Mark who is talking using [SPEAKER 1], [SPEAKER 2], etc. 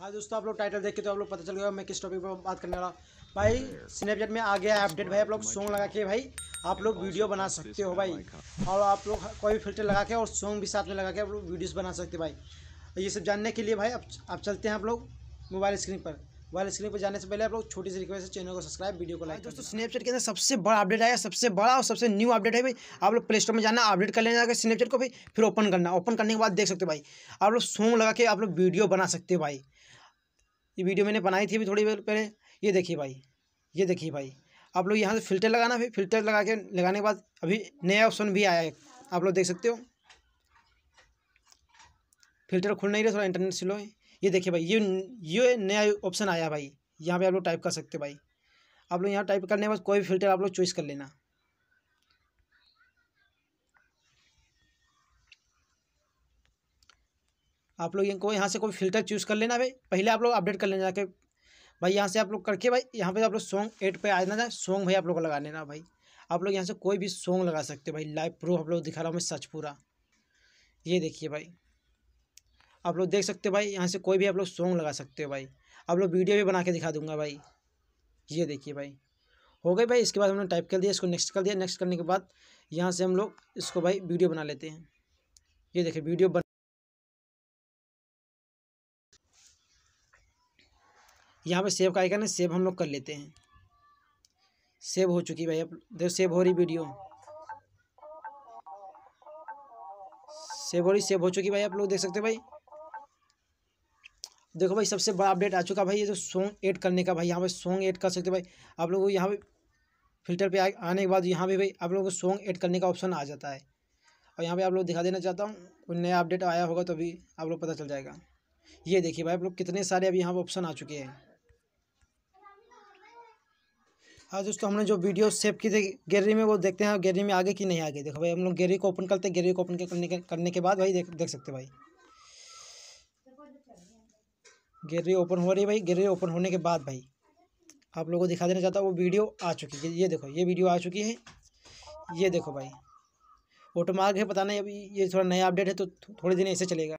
[SPEAKER 1] हाँ दोस्तों आप लोग टाइटल देख के तो आप लोग पता चल गया मैं किस टॉपिक पर बात करने वाला भाई स्नैपचैट में आ गया अपडेट भाई आप लोग सॉन्ग लगा के भाई आप लोग वीडियो बना सकते हो भाई और आप लोग कोई भी फिल्टर लगा के और सॉन्ग भी साथ में लगा के आप लोग वीडियोज बना सकते भाई ये सब जानने के लिए भाई अब अब चलते हैं आप लोग मोबाइल स्क्रीन पर वाले स्क्रीन पर जाने से पहले आप लोग छोटी सी रिक्वेस्ट है चैनल को सब्सक्राइब वीडियो को लाइक दोस्तों स्नैपचैट के अंदर सबसे बड़ा अपडेट आया सबसे बड़ा और सबसे न्यू अपडेट है भाई आप लोग प्ले स्टोर में जाना अपडेट कर लेना स्नैपचैट को भाई फिर ओपन करना ओपन करने के बाद देख सकते हो भाई आप लोग सॉन्ग लगा के आप लोग वीडियो बना सकते हो भाई ये वीडियो मैंने बनाई थी अभी थोड़ी देर पहले ये देखिए भाई ये देखिए भाई आप लोग यहाँ से फिल्टर लगाना फिर फिल्टर लगा के लगाने के बाद अभी नया ऑप्शन भी आया है आप लोग देख सकते हो फिल्टर खुल नहीं रहा थोड़ा इंटरनेट स्लो है ये देखिए भाई ये ये नया ऑप्शन आया भाई यहाँ पे आप लोग टाइप कर सकते हो भाई आप लोग यहाँ टाइप करने के बाद कोई भी फिल्टर आप लोग चॉइस कर लेना आप लोग इनको यहाँ से कोई फिल्टर चूज़ कर लेना भाई पहले आप लोग अपडेट कर लेना जाके भाई यहाँ से आप लोग करके भाई यहाँ पे आप लोग सॉन्ग एट पे आ जाना सॉन्ग भाई आप लोग लगा लेना भाई आप लोग यहाँ से कोई भी सॉन्ग लगा सकते भाई लाइव प्रूफ आप लोग दिखा रहा हूँ मैं सच पूरा ये देखिए भाई आप लोग देख सकते हो भाई यहाँ से कोई भी आप लोग सॉन्ग लगा सकते हो भाई आप लोग वीडियो भी बना के दिखा दूंगा भाई ये देखिए भाई हो गए भाई इसके बाद हमने टाइप कर दिया इसको नेक्स्ट कर दिया नेक्स्ट करने के बाद यहाँ से हम लोग इसको भाई वीडियो बना लेते हैं ये देखिए वीडियो बन यहाँ पर सेव का आइकन है सेव हम लोग कर लेते हैं सेव हो चुकी भाई अब देखो सेव हो रही वीडियो सेव हो रही सेव हो चुकी भाई आप लोग देख सकते हो भाई देखो भाई सबसे बड़ा अपडेट आ चुका भाई ये जो सॉन्ग ऐड करने का भाई यहाँ पे सॉन्ग ऐड कर सकते भाई आप लोग यहाँ पे फिल्टर पे आने के बाद यहाँ पे भाई आप लोगों को सॉन्ग ऐड करने का ऑप्शन आ जाता है और यहाँ पे आप लोग दिखा देना चाहता हूँ कोई नया अपडेट आया होगा तो अभी आप लोग पता चल जाएगा ये देखिए भाई आप लोग कितने सारे अभी यहाँ पर ऑप्शन आ चुके हैं हाँ दोस्तों हमने जो वीडियो सेव की थी गैलरी में वो देखते हैं गैलरी में आगे कि नहीं आगे देखो भाई हम लोग गैलरी को ओपन करते हैं गैलरी को ओपन करने के करने के बाद भाई देख देख सकते भाई गैलरी ओपन हो रही है भाई गैलरी ओपन होने के बाद भाई आप लोगों को दिखा देना चाहता हूँ वो वीडियो आ चुकी है ये देखो ये वीडियो आ चुकी है ये देखो भाई ऑटो मार्ग है पता नहीं अभी ये थोड़ा नया अपडेट है तो थोड़े दिन ऐसे चलेगा